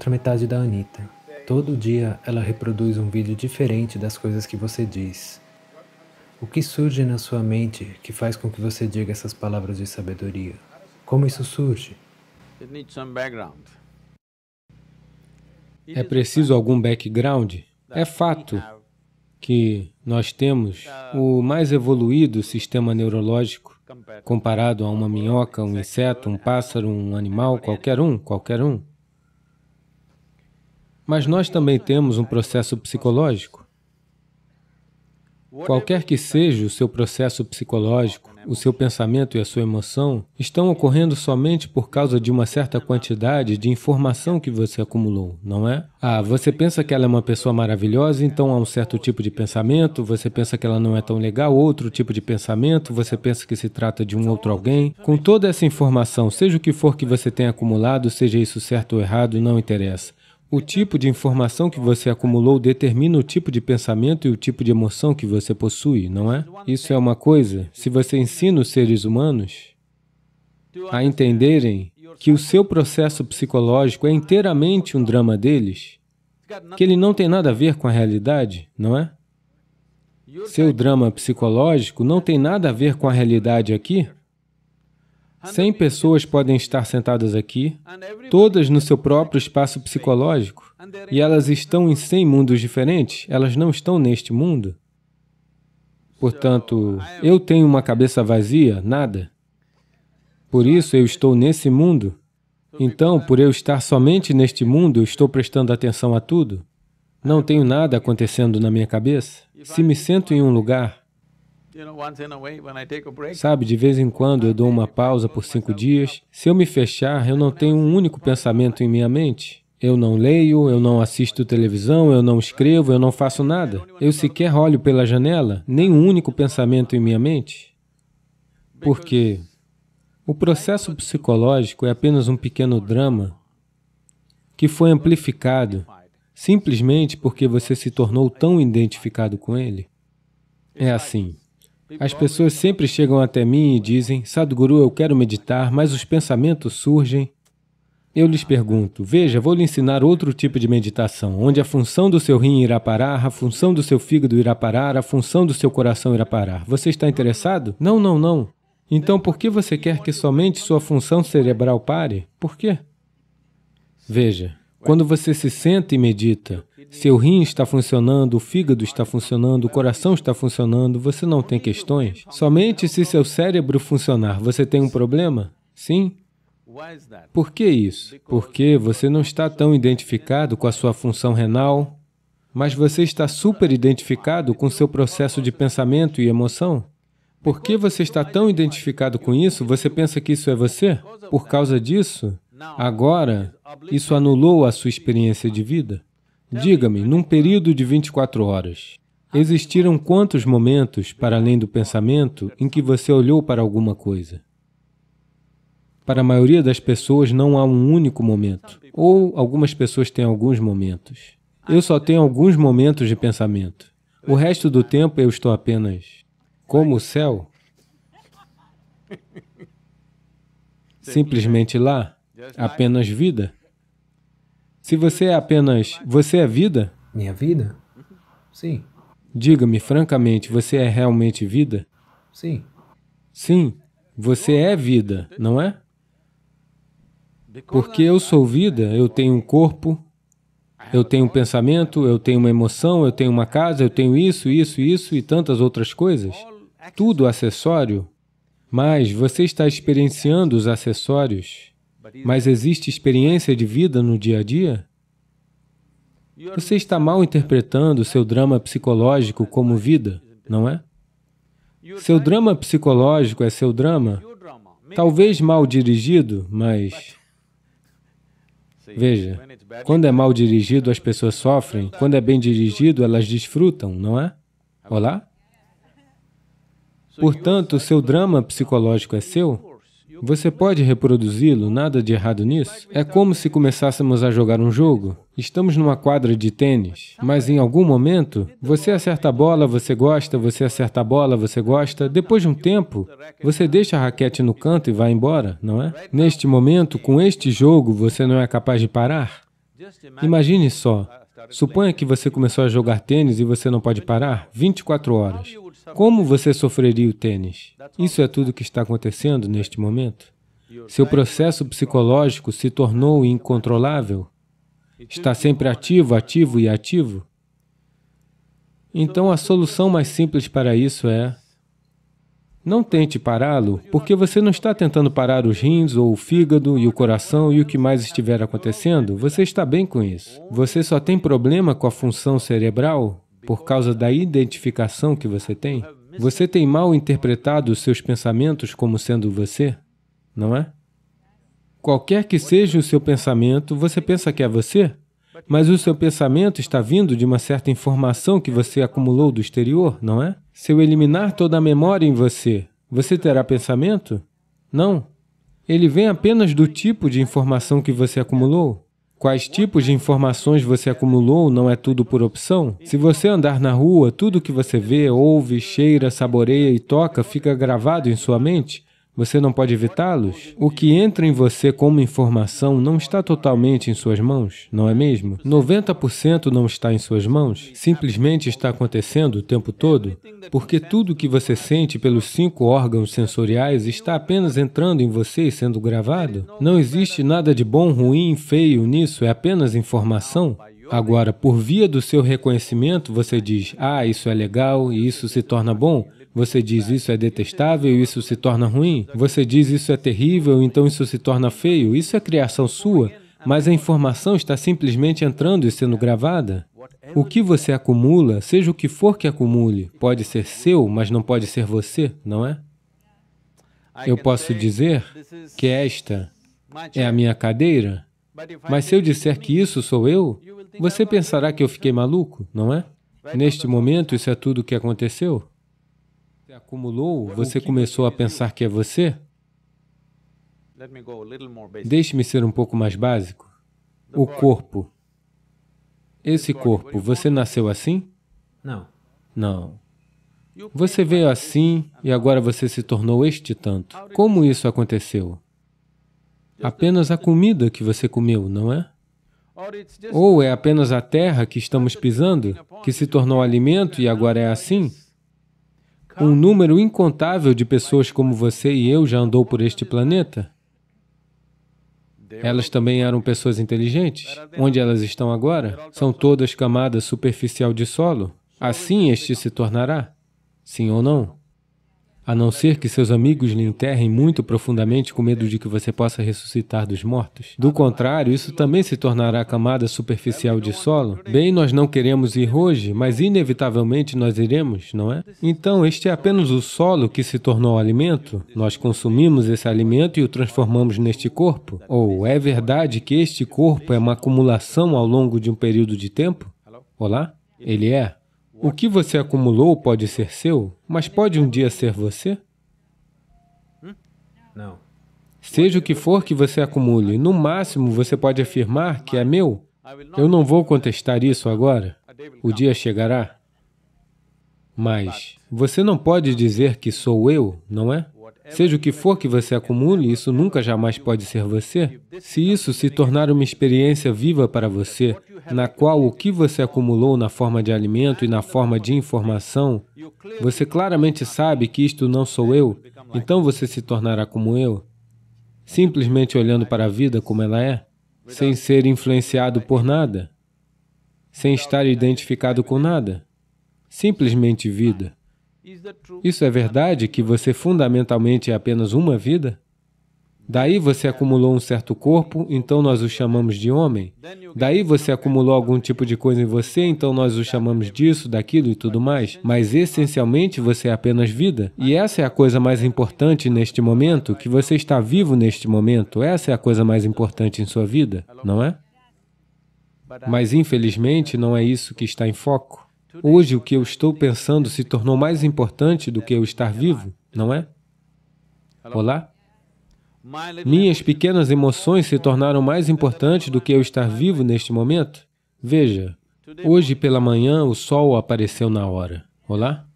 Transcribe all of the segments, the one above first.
outra metade da Anita. Todo dia ela reproduz um vídeo diferente das coisas que você diz. O que surge na sua mente que faz com que você diga essas palavras de sabedoria? Como isso surge? É preciso algum background? É fato que nós temos o mais evoluído sistema neurológico comparado a uma minhoca, um inseto, um pássaro, um animal, qualquer um, qualquer um. Mas nós também temos um processo psicológico. Qualquer que seja o seu processo psicológico, o seu pensamento e a sua emoção estão ocorrendo somente por causa de uma certa quantidade de informação que você acumulou, não é? Ah, você pensa que ela é uma pessoa maravilhosa, então há um certo tipo de pensamento, você pensa que ela não é tão legal, outro tipo de pensamento, você pensa que se trata de um outro alguém. Com toda essa informação, seja o que for que você tenha acumulado, seja isso certo ou errado, não interessa. O tipo de informação que você acumulou determina o tipo de pensamento e o tipo de emoção que você possui, não é? Isso é uma coisa. Se você ensina os seres humanos a entenderem que o seu processo psicológico é inteiramente um drama deles, que ele não tem nada a ver com a realidade, não é? Seu drama psicológico não tem nada a ver com a realidade aqui, 100 pessoas podem estar sentadas aqui, todas no seu próprio espaço psicológico, e elas estão em 100 mundos diferentes, elas não estão neste mundo. Portanto, eu tenho uma cabeça vazia, nada. Por isso eu estou nesse mundo. Então, por eu estar somente neste mundo, estou prestando atenção a tudo. Não tenho nada acontecendo na minha cabeça. Se me sento em um lugar, Sabe, de vez em quando eu dou uma pausa por cinco dias. Se eu me fechar, eu não tenho um único pensamento em minha mente. Eu não leio, eu não assisto televisão, eu não escrevo, eu não faço nada. Eu sequer olho pela janela, nem um único pensamento em minha mente. Porque o processo psicológico é apenas um pequeno drama que foi amplificado simplesmente porque você se tornou tão identificado com ele. É assim. As pessoas sempre chegam até mim e dizem, Sadhguru, eu quero meditar, mas os pensamentos surgem. Eu lhes pergunto, veja, vou lhe ensinar outro tipo de meditação, onde a função do seu rim irá parar, a função do seu fígado irá parar, a função do seu coração irá parar. Você está interessado? Não, não, não. Então, por que você quer que somente sua função cerebral pare? Por quê? Veja, quando você se senta e medita, seu rim está funcionando, o fígado está funcionando, o coração está funcionando, você não tem questões. Somente se seu cérebro funcionar, você tem um problema? Sim? Por que isso? Porque você não está tão identificado com a sua função renal, mas você está super identificado com seu processo de pensamento e emoção. Por que você está tão identificado com isso, você pensa que isso é você? Por causa disso, agora, isso anulou a sua experiência de vida. Diga-me, num período de 24 horas, existiram quantos momentos, para além do pensamento, em que você olhou para alguma coisa? Para a maioria das pessoas, não há um único momento, ou algumas pessoas têm alguns momentos. Eu só tenho alguns momentos de pensamento. O resto do tempo eu estou apenas como o céu, simplesmente lá, apenas vida. Se você é apenas... Você é vida? Minha vida? Sim. Diga-me francamente, você é realmente vida? Sim. Sim, você é vida, não é? Porque eu sou vida, eu tenho um corpo, eu tenho um pensamento, eu tenho uma emoção, eu tenho uma casa, eu tenho isso, isso, isso e tantas outras coisas. Tudo acessório. Mas você está experienciando os acessórios. Mas existe experiência de vida no dia a dia? Você está mal interpretando seu drama psicológico como vida, não é? Seu drama psicológico é seu drama, talvez mal dirigido, mas... Veja, quando é mal dirigido, as pessoas sofrem. Quando é bem dirigido, elas desfrutam, não é? Olá? Portanto, seu drama psicológico é seu, você pode reproduzi-lo, nada de errado nisso. É como se começássemos a jogar um jogo. Estamos numa quadra de tênis, mas em algum momento, você acerta a bola, você gosta, você acerta a bola, você gosta. Depois de um tempo, você deixa a raquete no canto e vai embora, não é? Neste momento, com este jogo, você não é capaz de parar? Imagine só, suponha que você começou a jogar tênis e você não pode parar 24 horas. Tá Como você sofreria o tênis? Isso é tudo que está acontecendo neste momento? Seu processo psicológico se tornou incontrolável? Está sempre ativo, ativo e ativo? Então, a solução mais simples para isso é não tente pará-lo, porque você não está tentando parar os rins, ou o fígado, e o coração, e o que mais estiver acontecendo. Você está bem com isso. Você só tem problema com a função cerebral por causa da identificação que você tem? Você tem mal interpretado os seus pensamentos como sendo você, não é? Qualquer que seja o seu pensamento, você pensa que é você, mas o seu pensamento está vindo de uma certa informação que você acumulou do exterior, não é? Se eu eliminar toda a memória em você, você terá pensamento? Não. Ele vem apenas do tipo de informação que você acumulou. Quais tipos de informações você acumulou não é tudo por opção? Se você andar na rua, tudo que você vê, ouve, cheira, saboreia e toca fica gravado em sua mente. Você não pode evitá-los? O que entra em você como informação não está totalmente em suas mãos, não é mesmo? 90% não está em suas mãos, simplesmente está acontecendo o tempo todo, porque tudo que você sente pelos cinco órgãos sensoriais está apenas entrando em você e sendo gravado. Não existe nada de bom, ruim, feio nisso, é apenas informação. Agora, por via do seu reconhecimento, você diz, ah, isso é legal e isso se torna bom. Você diz, isso é detestável e isso se torna ruim. Você diz, isso é terrível, então isso se torna feio. Isso é criação sua, mas a informação está simplesmente entrando e sendo gravada. O que você acumula, seja o que for que acumule, pode ser seu, mas não pode ser você, não é? Eu posso dizer que esta é a minha cadeira, mas se eu disser que isso sou eu, você pensará que eu fiquei maluco, não é? Neste momento, isso é tudo o que aconteceu? Você acumulou, você começou a pensar que é você? Deixe-me ser um pouco mais básico. O corpo. Esse corpo, você nasceu assim? Não. Não. Você veio assim e agora você se tornou este tanto. Como isso aconteceu? Apenas a comida que você comeu, não é? Ou é apenas a terra que estamos pisando, que se tornou alimento e agora é assim? Um número incontável de pessoas como você e eu já andou por este planeta. Elas também eram pessoas inteligentes. Onde elas estão agora? São todas camadas superficial de solo. Assim este se tornará. Sim ou não? a não ser que seus amigos lhe enterrem muito profundamente com medo de que você possa ressuscitar dos mortos. Do contrário, isso também se tornará camada superficial de solo. Bem, nós não queremos ir hoje, mas inevitavelmente nós iremos, não é? Então, este é apenas o solo que se tornou alimento. Nós consumimos esse alimento e o transformamos neste corpo. Ou é verdade que este corpo é uma acumulação ao longo de um período de tempo? Olá? Ele é? O que você acumulou pode ser seu, mas pode um dia ser você? Hum? Não. Seja o que for que você acumule, no máximo você pode afirmar que é meu. Eu não vou contestar isso agora. O dia chegará. Mas você não pode dizer que sou eu, não é? É Seja o que for que você acumule, isso nunca jamais pode ser você. Se isso se tornar uma experiência viva para você, na qual o que você acumulou na forma de alimento e na forma de informação, você claramente sabe que isto não sou eu, então você se tornará como eu, simplesmente olhando para a vida como ela é, sem ser influenciado por nada, sem estar identificado com nada, simplesmente vida. Isso é verdade que você fundamentalmente é apenas uma vida? Daí você acumulou um certo corpo, então nós o chamamos de homem. Daí você acumulou algum tipo de coisa em você, então nós o chamamos disso, daquilo e tudo mais. Mas essencialmente você é apenas vida. E essa é a coisa mais importante neste momento, que você está vivo neste momento. Essa é a coisa mais importante em sua vida, não é? Mas infelizmente não é isso que está em foco. Hoje, o que eu estou pensando se tornou mais importante do que eu estar vivo, não é? Olá? Minhas pequenas emoções se tornaram mais importantes do que eu estar vivo neste momento? Veja, hoje pela manhã o sol apareceu na hora. Olá?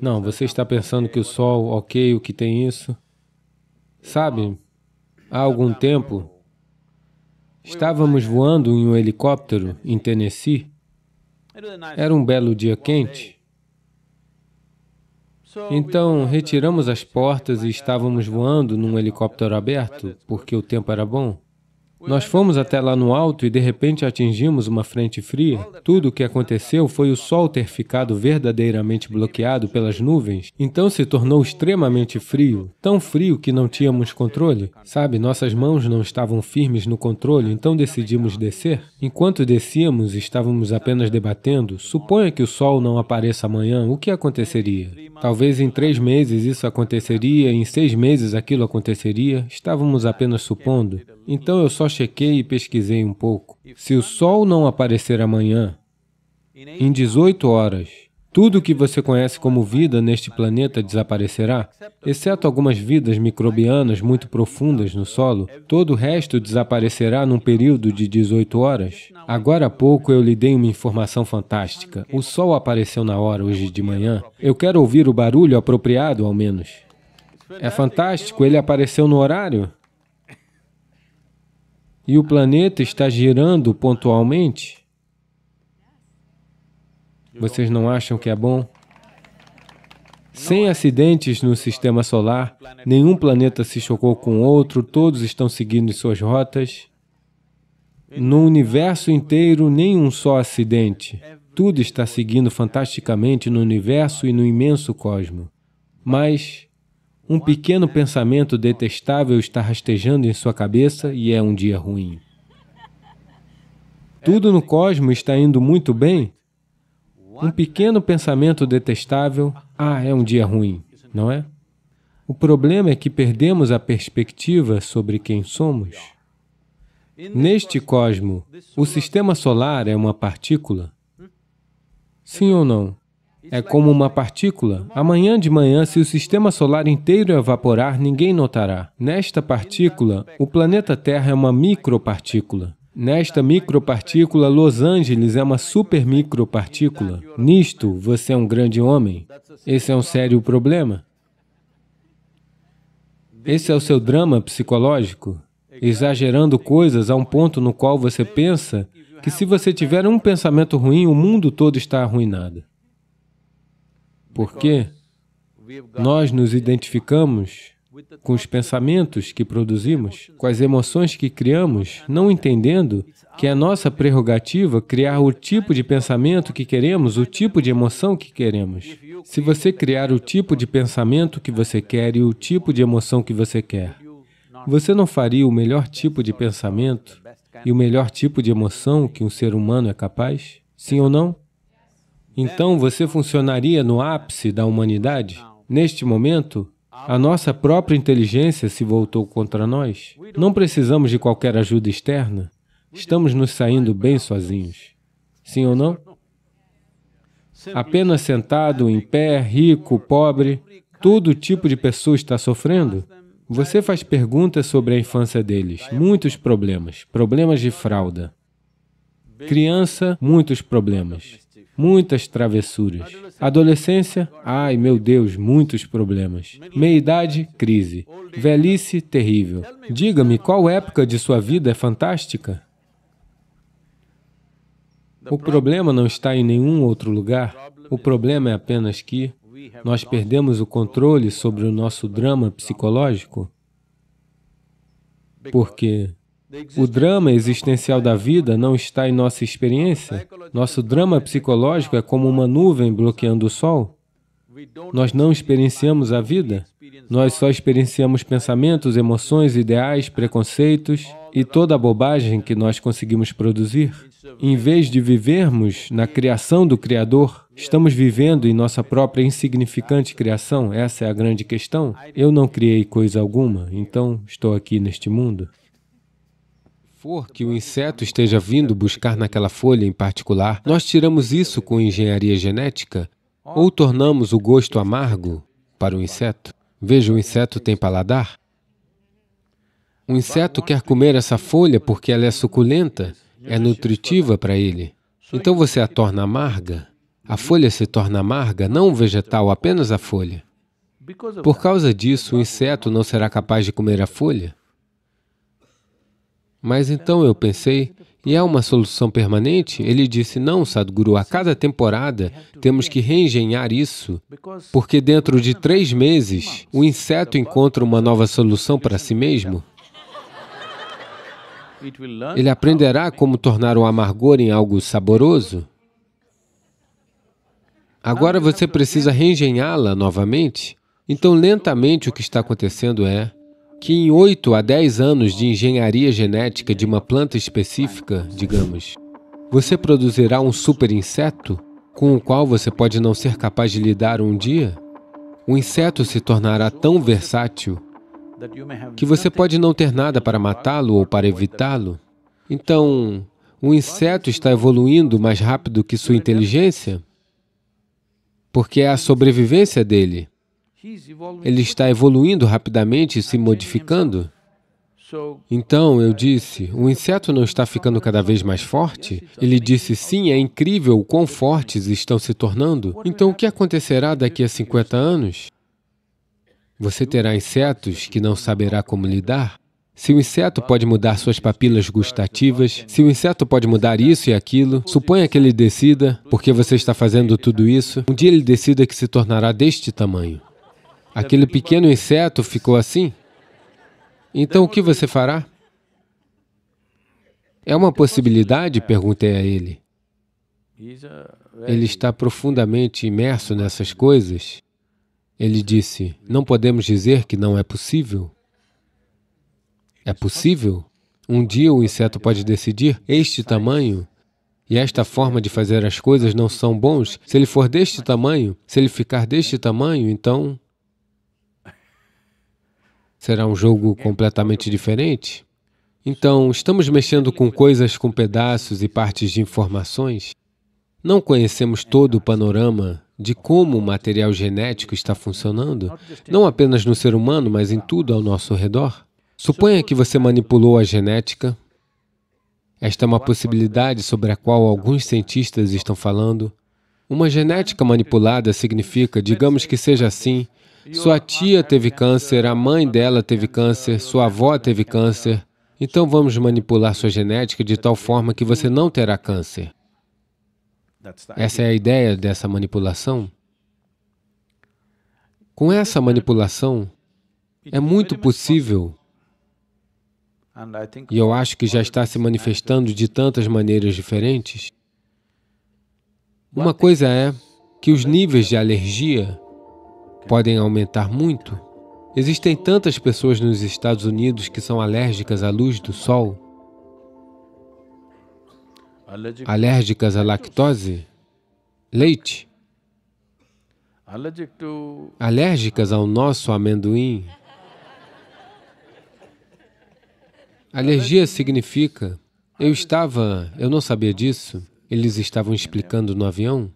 Não, você está pensando que o sol, ok, o que tem isso? Sabe, há algum tempo, estávamos voando em um helicóptero em Tennessee era um belo dia quente. Então, retiramos as portas e estávamos voando num helicóptero aberto, porque o tempo era bom. Nós fomos até lá no alto e de repente atingimos uma frente fria. Tudo o que aconteceu foi o sol ter ficado verdadeiramente bloqueado pelas nuvens, então se tornou extremamente frio, tão frio que não tínhamos controle. Sabe, nossas mãos não estavam firmes no controle, então decidimos descer. Enquanto descíamos, estávamos apenas debatendo. Suponha que o sol não apareça amanhã, o que aconteceria? Talvez em três meses isso aconteceria, em seis meses aquilo aconteceria. Estávamos apenas supondo. Então eu só chequei e pesquisei um pouco. Se o sol não aparecer amanhã, em 18 horas, tudo que você conhece como vida neste planeta desaparecerá, exceto algumas vidas microbianas muito profundas no solo. Todo o resto desaparecerá num período de 18 horas. Agora há pouco eu lhe dei uma informação fantástica. O sol apareceu na hora hoje de manhã. Eu quero ouvir o barulho apropriado, ao menos. É fantástico, ele apareceu no horário e o planeta está girando pontualmente? Vocês não acham que é bom? Sem acidentes no sistema solar, nenhum planeta se chocou com outro, todos estão seguindo suas rotas. No universo inteiro, nenhum só acidente. Tudo está seguindo fantasticamente no universo e no imenso cosmo. Mas um pequeno pensamento detestável está rastejando em sua cabeça e é um dia ruim. Tudo no cosmos está indo muito bem. Um pequeno pensamento detestável, ah, é um dia ruim, não é? O problema é que perdemos a perspectiva sobre quem somos. Neste cosmo, o sistema solar é uma partícula? Sim ou não? É como uma partícula. Amanhã de manhã, se o sistema solar inteiro evaporar, ninguém notará. Nesta partícula, o planeta Terra é uma micropartícula. Nesta micropartícula, Los Angeles é uma super micropartícula. Nisto, você é um grande homem. Esse é um sério problema. Esse é o seu drama psicológico, exagerando coisas a um ponto no qual você pensa que se você tiver um pensamento ruim, o mundo todo está arruinado porque nós nos identificamos com os pensamentos que produzimos, com as emoções que criamos, não entendendo que é nossa prerrogativa criar o tipo de pensamento que queremos, o tipo de emoção que queremos. Se você criar o tipo de pensamento que você quer e o tipo de emoção que você quer, você não faria o melhor tipo de pensamento e o melhor tipo de emoção que um ser humano é capaz? Sim ou não? Então você funcionaria no ápice da humanidade? Neste momento, a nossa própria inteligência se voltou contra nós. Não precisamos de qualquer ajuda externa. Estamos nos saindo bem sozinhos. Sim ou não? Apenas sentado, em pé, rico, pobre, todo tipo de pessoa está sofrendo. Você faz perguntas sobre a infância deles, muitos problemas, problemas de fralda. Criança, muitos problemas muitas travessuras. Adolescência, ai meu Deus, muitos problemas. Meia-idade, crise. Velhice, terrível. Diga-me, qual época de sua vida é fantástica? O problema não está em nenhum outro lugar. O problema é apenas que nós perdemos o controle sobre o nosso drama psicológico porque o drama existencial da vida não está em nossa experiência. Nosso drama psicológico é como uma nuvem bloqueando o sol. Nós não experienciamos a vida. Nós só experienciamos pensamentos, emoções, ideais, preconceitos e toda a bobagem que nós conseguimos produzir. Em vez de vivermos na criação do Criador, estamos vivendo em nossa própria insignificante criação. Essa é a grande questão. Eu não criei coisa alguma, então estou aqui neste mundo for que o inseto esteja vindo buscar naquela folha em particular, nós tiramos isso com engenharia genética ou tornamos o gosto amargo para o inseto. Veja, o inseto tem paladar. O inseto quer comer essa folha porque ela é suculenta, é nutritiva para ele. Então você a torna amarga. A folha se torna amarga, não o vegetal, apenas a folha. Por causa disso, o inseto não será capaz de comer a folha. Mas então eu pensei, e é uma solução permanente? Ele disse, não, Sadhguru, a cada temporada temos que reengenhar isso, porque dentro de três meses o inseto encontra uma nova solução para si mesmo. Ele aprenderá como tornar o amargor em algo saboroso. Agora você precisa reengenhá-la novamente. Então, lentamente, o que está acontecendo é que em 8 a 10 anos de engenharia genética de uma planta específica, digamos, você produzirá um super inseto com o qual você pode não ser capaz de lidar um dia? O inseto se tornará tão versátil que você pode não ter nada para matá-lo ou para evitá-lo. Então, o inseto está evoluindo mais rápido que sua inteligência? Porque é a sobrevivência dele. Ele está evoluindo rapidamente e se modificando. Então eu disse: o inseto não está ficando cada vez mais forte? Ele disse: sim, é incrível o quão fortes estão se tornando. Então o que acontecerá daqui a 50 anos? Você terá insetos que não saberá como lidar? Se o inseto pode mudar suas papilas gustativas, se o inseto pode mudar isso e aquilo, suponha que ele decida, porque você está fazendo tudo isso, um dia ele decida que se tornará deste tamanho. Aquele pequeno inseto ficou assim? Então o que você fará? É uma possibilidade? Perguntei a ele. Ele está profundamente imerso nessas coisas. Ele disse: Não podemos dizer que não é possível. É possível? Um dia o inseto pode decidir: este tamanho e esta forma de fazer as coisas não são bons. Se ele for deste tamanho, se ele ficar deste tamanho, então Será um jogo completamente diferente? Então, estamos mexendo com coisas com pedaços e partes de informações? Não conhecemos todo o panorama de como o material genético está funcionando, não apenas no ser humano, mas em tudo ao nosso redor. Suponha que você manipulou a genética. Esta é uma possibilidade sobre a qual alguns cientistas estão falando. Uma genética manipulada significa, digamos que seja assim, sua tia teve câncer, a mãe dela teve câncer, sua avó teve câncer. Então vamos manipular sua genética de tal forma que você não terá câncer. Essa é a ideia dessa manipulação. Com essa manipulação, é muito possível, e eu acho que já está se manifestando de tantas maneiras diferentes. Uma coisa é que os níveis de alergia podem aumentar muito? Existem tantas pessoas nos Estados Unidos que são alérgicas à luz do sol? Alérgicas à lactose? Leite? Alérgicas ao nosso amendoim? Alergia significa. Eu estava. Eu não sabia disso. Eles estavam explicando no avião.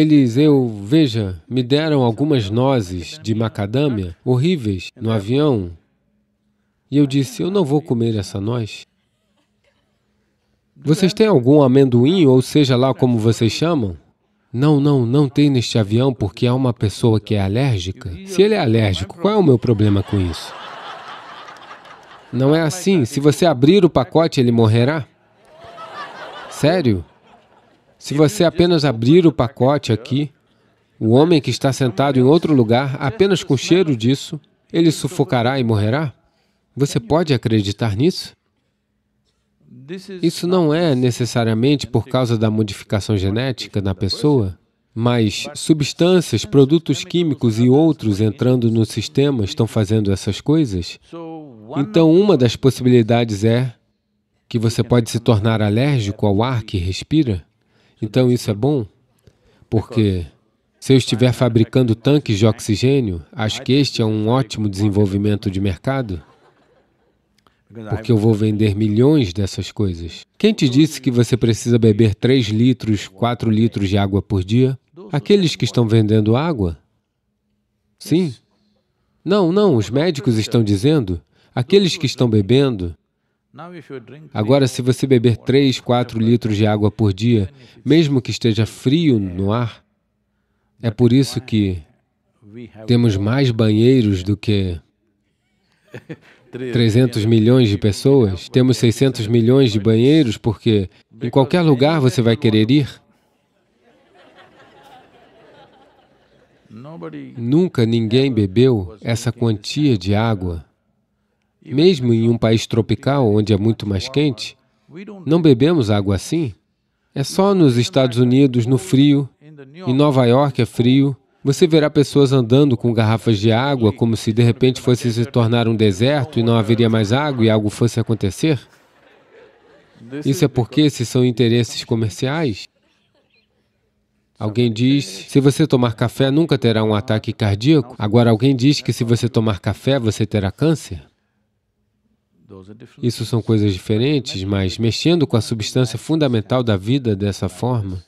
Eliseu, veja, me deram algumas nozes de macadâmia horríveis no avião. E eu disse, eu não vou comer essa noz. Vocês têm algum amendoim, ou seja lá como vocês chamam? Não, não, não tem neste avião porque há uma pessoa que é alérgica. Se ele é alérgico, qual é o meu problema com isso? Não é assim. Se você abrir o pacote, ele morrerá. Sério? Se você apenas abrir o pacote aqui, o homem que está sentado em outro lugar, apenas com cheiro disso, ele sufocará e morrerá? Você pode acreditar nisso? Isso não é necessariamente por causa da modificação genética na pessoa, mas substâncias, produtos químicos e outros entrando no sistema estão fazendo essas coisas. Então, uma das possibilidades é que você pode se tornar alérgico ao ar que respira. Então isso é bom, porque se eu estiver fabricando tanques de oxigênio, acho que este é um ótimo desenvolvimento de mercado, porque eu vou vender milhões dessas coisas. Quem te disse que você precisa beber 3 litros, 4 litros de água por dia? Aqueles que estão vendendo água? Sim. Não, não, os médicos estão dizendo. Aqueles que estão bebendo Agora, se você beber 3, 4 litros de água por dia, mesmo que esteja frio no ar, é por isso que temos mais banheiros do que 300 milhões de pessoas, temos 600 milhões de banheiros, porque em qualquer lugar você vai querer ir. Nunca ninguém bebeu essa quantia de água mesmo em um país tropical, onde é muito mais quente, não bebemos água assim. É só nos Estados Unidos, no frio. Em Nova York é frio. Você verá pessoas andando com garrafas de água como se de repente fosse se tornar um deserto e não haveria mais água e algo fosse acontecer? Isso é porque esses são interesses comerciais. Alguém diz, se você tomar café, nunca terá um ataque cardíaco. Agora, alguém diz que se você tomar café, você terá câncer. Isso são coisas diferentes, mas mexendo com a substância fundamental da vida dessa forma,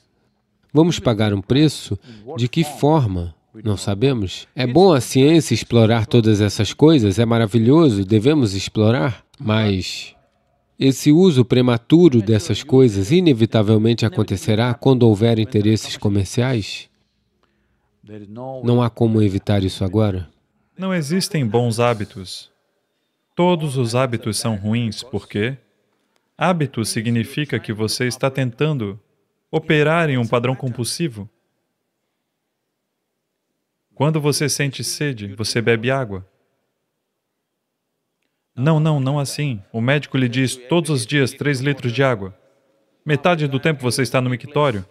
vamos pagar um preço? De que forma? Não sabemos. É bom a ciência explorar todas essas coisas, é maravilhoso, devemos explorar, mas esse uso prematuro dessas coisas inevitavelmente acontecerá quando houver interesses comerciais? Não há como evitar isso agora. Não existem bons hábitos. Todos os hábitos são ruins porque hábito significa que você está tentando operar em um padrão compulsivo. Quando você sente sede, você bebe água. Não, não, não assim. O médico lhe diz todos os dias 3 litros de água. Metade do tempo você está no mictório.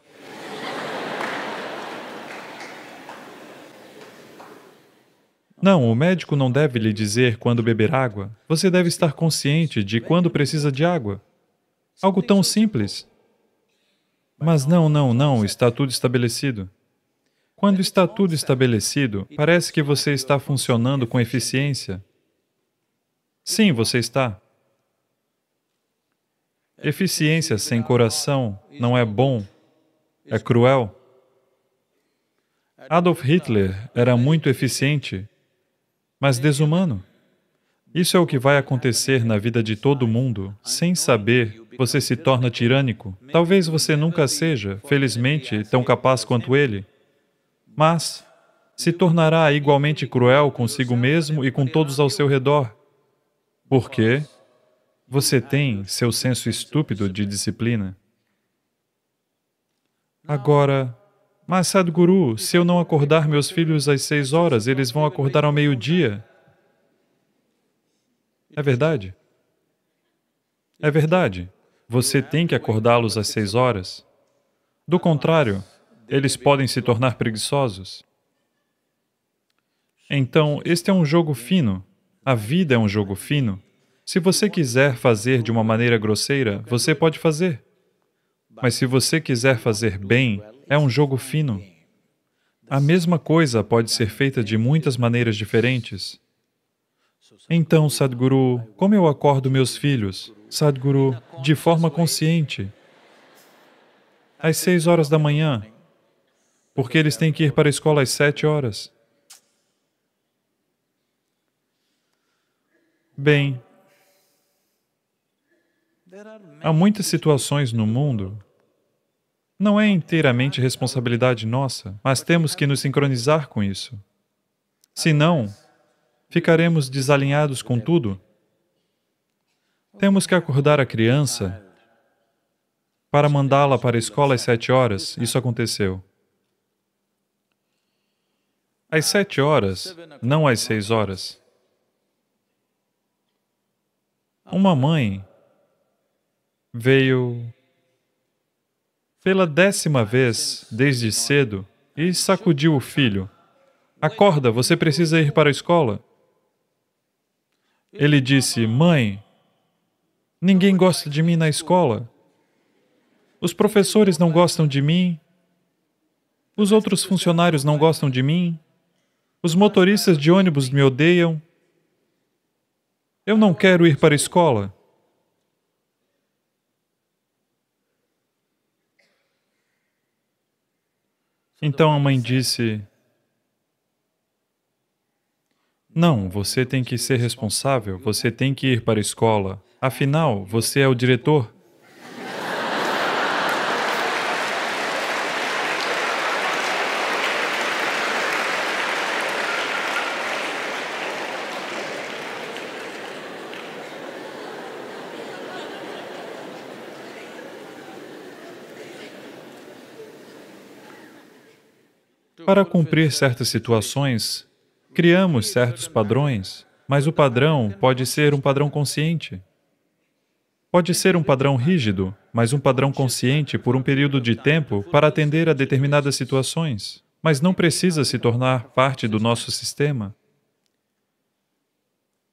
Não, o médico não deve lhe dizer quando beber água. Você deve estar consciente de quando precisa de água. Algo tão simples. Mas não, não, não, está tudo estabelecido. Quando está tudo estabelecido, parece que você está funcionando com eficiência. Sim, você está. Eficiência sem coração não é bom, é cruel. Adolf Hitler era muito eficiente mas desumano. Isso é o que vai acontecer na vida de todo mundo. Sem saber, você se torna tirânico. Talvez você nunca seja, felizmente, tão capaz quanto ele, mas se tornará igualmente cruel consigo mesmo e com todos ao seu redor. Porque você tem seu senso estúpido de disciplina. Agora, mas, Sadhguru, se eu não acordar meus filhos às seis horas, eles vão acordar ao meio-dia. É verdade? É verdade. Você tem que acordá-los às seis horas. Do contrário, eles podem se tornar preguiçosos. Então, este é um jogo fino. A vida é um jogo fino. Se você quiser fazer de uma maneira grosseira, você pode fazer. Mas se você quiser fazer bem, é um jogo fino. A mesma coisa pode ser feita de muitas maneiras diferentes. Então, Sadhguru, como eu acordo meus filhos? Sadhguru, de forma consciente. Às seis horas da manhã, porque eles têm que ir para a escola às sete horas. Bem, há muitas situações no mundo não é inteiramente responsabilidade nossa, mas temos que nos sincronizar com isso. Senão, ficaremos desalinhados com tudo. Temos que acordar a criança para mandá-la para a escola às sete horas. Isso aconteceu. Às sete horas, não às seis horas. Uma mãe veio pela décima vez desde cedo e sacudiu o filho. Acorda, você precisa ir para a escola. Ele disse: Mãe, ninguém gosta de mim na escola. Os professores não gostam de mim. Os outros funcionários não gostam de mim. Os motoristas de ônibus me odeiam. Eu não quero ir para a escola. Então a mãe disse: Não, você tem que ser é responsável, você né? tem que ir para a escola. Afinal, você é o diretor, Para cumprir certas situações, criamos certos padrões, mas o padrão pode ser um padrão consciente. Pode ser um padrão rígido, mas um padrão consciente por um período de tempo para atender a determinadas situações, mas não precisa se tornar parte do nosso sistema.